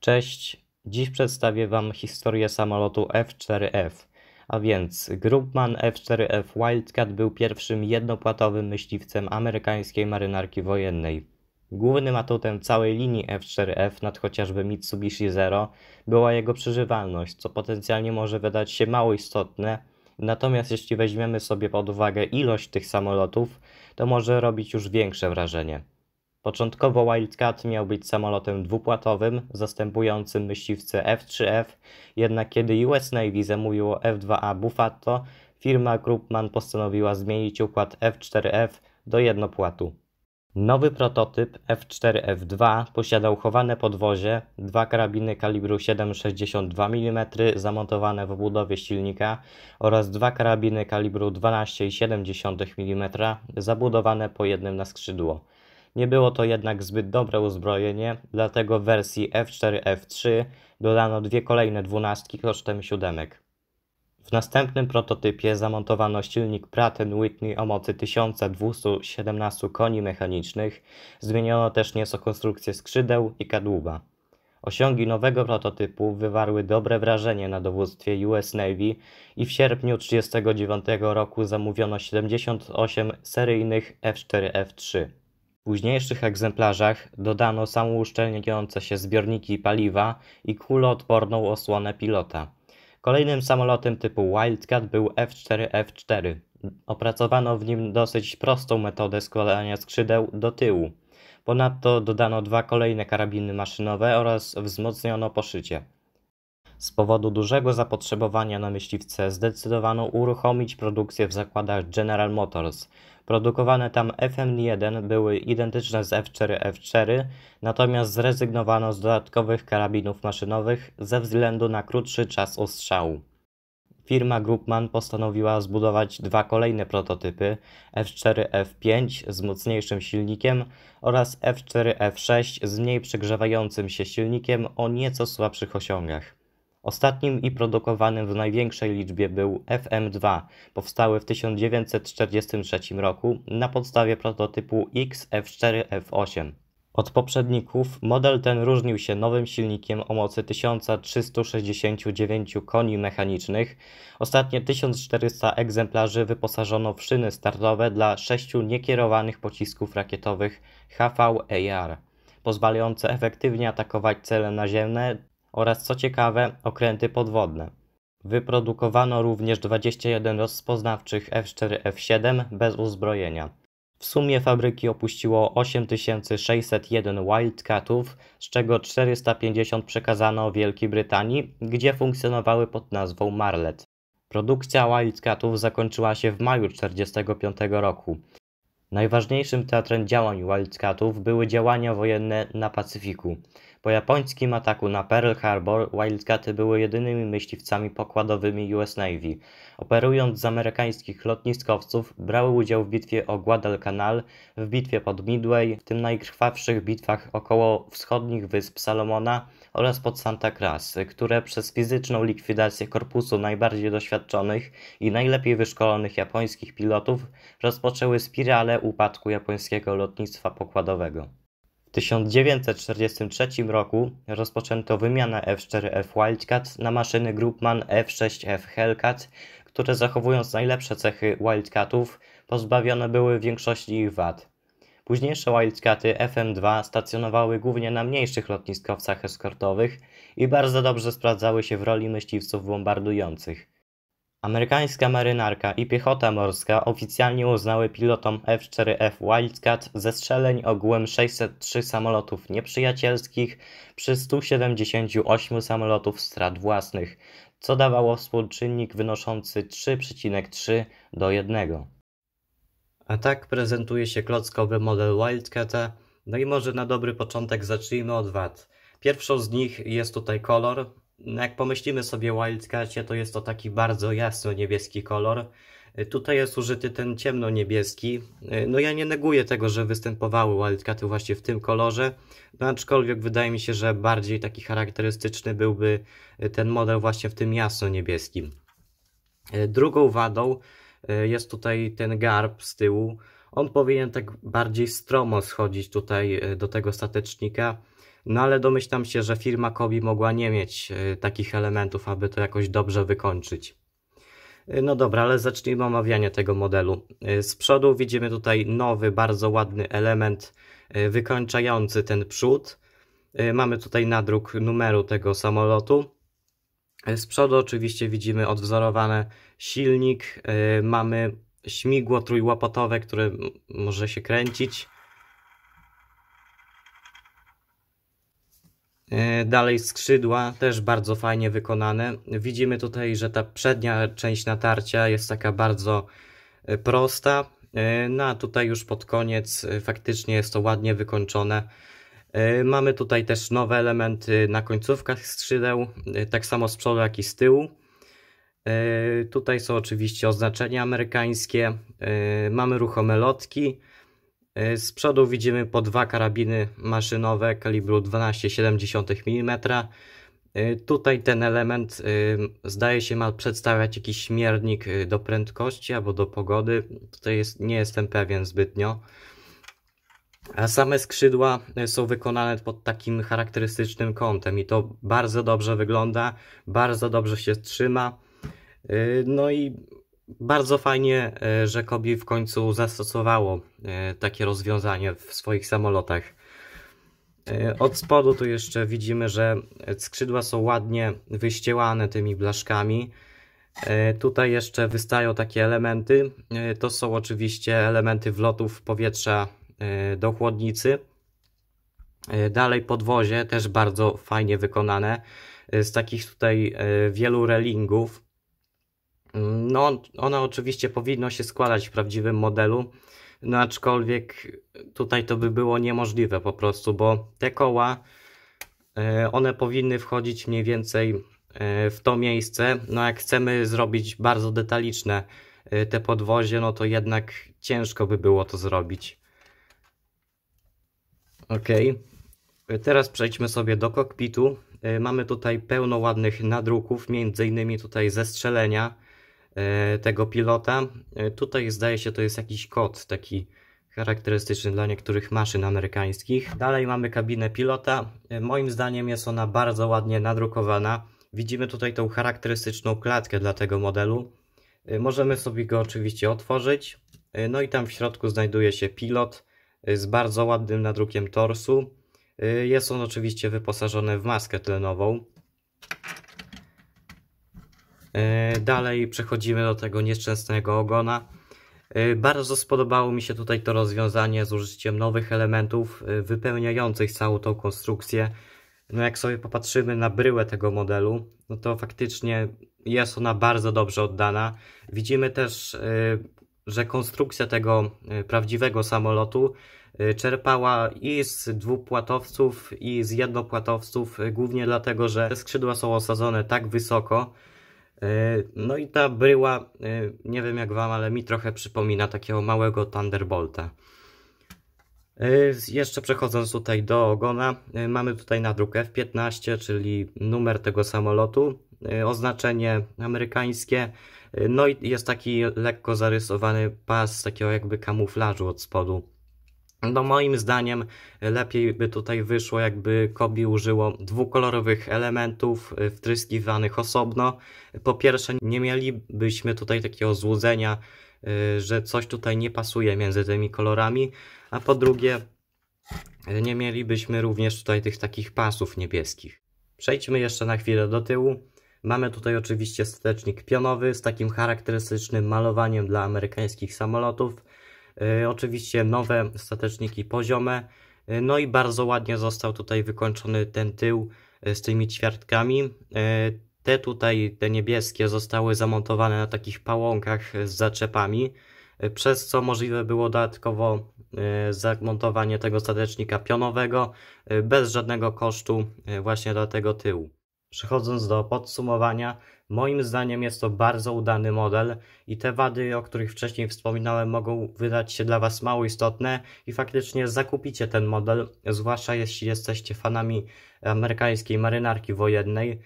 Cześć, dziś przedstawię Wam historię samolotu F4F. A więc Grubman F4F Wildcat był pierwszym jednopłatowym myśliwcem amerykańskiej marynarki wojennej. Głównym atutem całej linii F4F nad chociażby Mitsubishi Zero była jego przeżywalność, co potencjalnie może wydać się mało istotne, natomiast jeśli weźmiemy sobie pod uwagę ilość tych samolotów, to może robić już większe wrażenie. Początkowo Wildcat miał być samolotem dwupłatowym, zastępującym myśliwce F-3F, jednak kiedy US Navy zamówiło F-2A Buffalo, firma Krupman postanowiła zmienić układ F-4F do jednopłatu. Nowy prototyp F4F2 posiadał chowane podwozie, dwa karabiny kalibru 7,62 mm zamontowane w obudowie silnika oraz dwa karabiny kalibru 12,7 mm zabudowane po jednym na skrzydło. Nie było to jednak zbyt dobre uzbrojenie, dlatego w wersji F4-F3 dodano dwie kolejne dwunastki kosztem siódemek. W następnym prototypie zamontowano silnik Pratt Whitney o mocy 1217 koni mechanicznych, zmieniono też nieco konstrukcję skrzydeł i kadłuba. Osiągi nowego prototypu wywarły dobre wrażenie na dowództwie US Navy i w sierpniu 1939 roku zamówiono 78 seryjnych F4F3 późniejszych egzemplarzach dodano samouszczelniające się zbiorniki paliwa i kuloodporną osłonę pilota. Kolejnym samolotem typu Wildcat był F4F4. Opracowano w nim dosyć prostą metodę składania skrzydeł do tyłu. Ponadto dodano dwa kolejne karabiny maszynowe oraz wzmocniono poszycie. Z powodu dużego zapotrzebowania na myśliwce zdecydowano uruchomić produkcję w zakładach General Motors. Produkowane tam FM1 były identyczne z F4F4, natomiast zrezygnowano z dodatkowych karabinów maszynowych ze względu na krótszy czas ostrzału. Firma Grubman postanowiła zbudować dwa kolejne prototypy F4F5 z mocniejszym silnikiem oraz F4F6 z mniej przegrzewającym się silnikiem o nieco słabszych osiągach. Ostatnim i produkowanym w największej liczbie był FM2, powstały w 1943 roku na podstawie prototypu XF4F8. Od poprzedników model ten różnił się nowym silnikiem o mocy 1369 koni mechanicznych. Ostatnie 1400 egzemplarzy wyposażono w szyny startowe dla sześciu niekierowanych pocisków rakietowych HVAR, pozwalające efektywnie atakować cele naziemne oraz co ciekawe okręty podwodne. Wyprodukowano również 21 rozpoznawczych F4F7 bez uzbrojenia. W sumie fabryki opuściło 8601 Wildcatów, z czego 450 przekazano Wielkiej Brytanii, gdzie funkcjonowały pod nazwą Marlet. Produkcja Wildcatów zakończyła się w maju 1945 roku. Najważniejszym teatrem działań Wildcatów były działania wojenne na Pacyfiku. Po japońskim ataku na Pearl Harbor Wildcaty były jedynymi myśliwcami pokładowymi US Navy. Operując z amerykańskich lotniskowców, brały udział w bitwie o Guadalcanal, w bitwie pod Midway, w tym najkrwawszych bitwach około wschodnich wysp Salomona, oraz pod Santa Cruz, które przez fizyczną likwidację korpusu najbardziej doświadczonych i najlepiej wyszkolonych japońskich pilotów rozpoczęły spiralę upadku japońskiego lotnictwa pokładowego. W 1943 roku rozpoczęto wymianę F-4F Wildcat na maszyny Grumman F-6F Hellcat, które zachowując najlepsze cechy Wildcatów pozbawione były większości ich wad. Późniejsze Wildcaty FM-2 stacjonowały głównie na mniejszych lotniskowcach eskortowych i bardzo dobrze sprawdzały się w roli myśliwców bombardujących. Amerykańska marynarka i piechota morska oficjalnie uznały pilotom F-4F Wildcat ze strzeleń ogółem 603 samolotów nieprzyjacielskich przy 178 samolotów strat własnych, co dawało współczynnik wynoszący 3,3 do 1. A tak prezentuje się klockowy model Wildcata. No i może na dobry początek zacznijmy od wad. Pierwszą z nich jest tutaj kolor. No jak pomyślimy sobie o Wildcacie, to jest to taki bardzo jasno niebieski kolor. Tutaj jest użyty ten ciemno-niebieski. No ja nie neguję tego, że występowały wildcaty właśnie w tym kolorze, no aczkolwiek wydaje mi się, że bardziej taki charakterystyczny byłby ten model właśnie w tym jasno-niebieskim. Drugą wadą E, jest tutaj ten garb z tyłu. On powinien tak bardziej stromo schodzić tutaj e, do tego statecznika. No ale domyślam się, że firma Kobi mogła nie mieć e, takich elementów, aby to jakoś dobrze wykończyć. No dobra, ale zacznijmy omawianie tego modelu. Z przodu widzimy tutaj nowy, bardzo ładny element wykończający ten przód. Mamy tutaj nadruk numeru tego samolotu. Z przodu oczywiście widzimy odwzorowany silnik, e, mamy śmigło trójłopotowe, które może się kręcić. E, dalej skrzydła, też bardzo fajnie wykonane. Widzimy tutaj, że ta przednia część natarcia jest taka bardzo e, prosta. No a tutaj już pod koniec faktycznie jest to ładnie wykończone. E, mamy tutaj też nowe elementy na końcówkach skrzydeł, e, tak samo z przodu jak i z tyłu. E, tutaj są oczywiście oznaczenia amerykańskie, mamy ruchome lotki. Z przodu widzimy po dwa karabiny maszynowe kalibru 12,7 mm. Tutaj ten element zdaje się ma przedstawiać jakiś miernik do prędkości albo do pogody. Tutaj jest, nie jestem pewien zbytnio. A same skrzydła e, są wykonane pod takim charakterystycznym kątem i to bardzo dobrze wygląda, bardzo dobrze się trzyma. E, no i bardzo fajnie, e, że Kobi w końcu zastosowało takie rozwiązanie w swoich samolotach. Od spodu tu jeszcze widzimy, że skrzydła są ładnie wyścielane tymi blaszkami. Tutaj jeszcze wystają takie elementy. To są oczywiście elementy wlotów powietrza Y, do chłodnicy. Y, dalej podwozie też bardzo fajnie wykonane. Y, z takich tutaj wielu relingów. Mm, no, one oczywiście powinno się składać w prawdziwym modelu, no aczkolwiek tutaj to by było niemożliwe po prostu, bo te koła, one powinny wchodzić mniej więcej w to miejsce. No jak chcemy zrobić bardzo detaliczne te podwozie, no to jednak ciężko by było to zrobić. Ok, teraz przejdźmy sobie do kokpitu. E, mamy tutaj pełno ładnych nadruków, między innymi tutaj zestrzelenia e, tego pilota. E, tutaj zdaje się to jest jakiś kod taki charakterystyczny dla niektórych maszyn amerykańskich. Dalej mamy kabinę pilota. Moim zdaniem jest ona bardzo ładnie nadrukowana. Widzimy tutaj tą charakterystyczną klatkę dla tego modelu. Możemy sobie go oczywiście otworzyć. No i tam w środku znajduje się pilot z bardzo ładnym nadrukiem torsu. Y, jest on oczywiście wyposażony w maskę tlenową. Y, dalej przechodzimy do tego nieszczęsnego ogona. Y, bardzo spodobało mi się tutaj to rozwiązanie z użyciem nowych elementów wypełniających całą tą konstrukcję. No jak sobie popatrzymy na bryłę tego modelu, no to faktycznie jest ona bardzo dobrze oddana. Widzimy też że konstrukcja tego y, prawdziwego samolotu y, czerpała i z dwupłatowców i z jednopłatowców, y, głównie dlatego, że skrzydła są osadzone tak wysoko. No i ta bryła, nie wiem jak Wam, ale mi trochę przypomina takiego małego Thunderbolta. Jeszcze przechodząc tutaj do ogona, mamy tutaj nadruk F-15, czyli numer tego samolotu, oznaczenie amerykańskie, no i jest taki lekko zarysowany pas takiego jakby kamuflażu od spodu. No moim zdaniem lepiej by tutaj wyszło, jakby Kobi użyło dwukolorowych elementów y, wtryskiwanych osobno. Po pierwsze, nie mielibyśmy tutaj takiego złudzenia, y, że coś tutaj nie pasuje między tymi kolorami, a po drugie, y, nie mielibyśmy również tutaj tych takich pasów niebieskich. Przejdźmy jeszcze na chwilę do tyłu. Mamy tutaj oczywiście statecznik pionowy z takim charakterystycznym malowaniem dla amerykańskich samolotów. Y, oczywiście nowe stateczniki poziome. Y, no i bardzo ładnie został tutaj wykończony ten tył y, z tymi ćwiartkami. Te tutaj, te niebieskie, zostały zamontowane na takich pałąkach z zaczepami, przez co możliwe było dodatkowo zamontowanie tego statecznika pionowego bez żadnego kosztu właśnie dla tego tyłu. Przechodząc do podsumowania, moim zdaniem jest to bardzo udany model i te wady, o których wcześniej wspominałem, mogą wydać się dla Was mało istotne i faktycznie zakupicie ten model, zwłaszcza jeśli jesteście fanami amerykańskiej marynarki wojennej.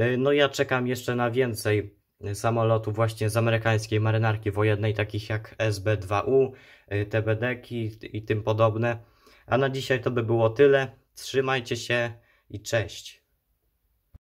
Y, no ja czekam jeszcze na więcej samolotów właśnie z amerykańskiej marynarki wojennej, takich jak SB-2U, y, TBD-ki i tym podobne. A na dzisiaj to by było tyle. Trzymajcie się i cześć.